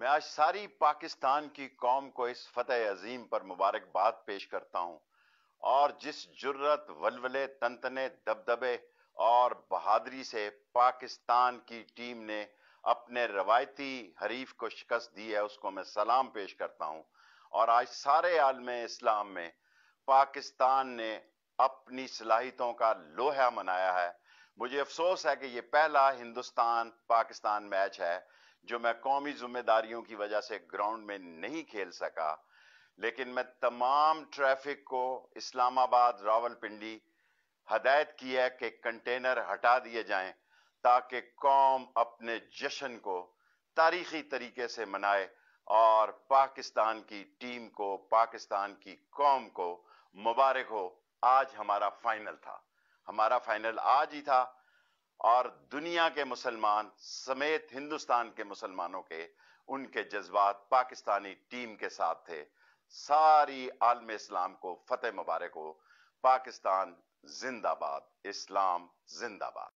मैं आज सारी पाकिस्तान की कौम को इस फतेह अजीम पर मुबारकबाद पेश करता हूँ और जिस जुर्रत वलवले तंतने दबदबे और बहादरी से पाकिस्तान की टीम ने अपने रवायती हरीफ को शिकस्त दी है उसको मैं सलाम पेश करता हूँ और आज सारे आलम इस्लाम में पाकिस्तान ने अपनी सलाहितों का लोहा मनाया है मुझे अफसोस है कि यह पहला हिंदुस्तान पाकिस्तान मैच है जो मैं कौमी जिम्मेदारियों की वजह से ग्राउंड में नहीं खेल सका लेकिन मैं तमाम ट्रैफिक को इस्लामाबाद रावलपिंडी हदायत की है कि कंटेनर हटा दिए जाएं ताकि कौम अपने जश्न को तारीखी तरीके से मनाए और पाकिस्तान की टीम को पाकिस्तान की कौम को मुबारक हो आज हमारा फाइनल था हमारा फाइनल आज ही था और दुनिया के मुसलमान समेत हिंदुस्तान के मुसलमानों के उनके जज्बात पाकिस्तानी टीम के साथ थे सारी आलम इस्लाम को फतेह मुबारक हो पाकिस्तान जिंदाबाद इस्लाम जिंदाबाद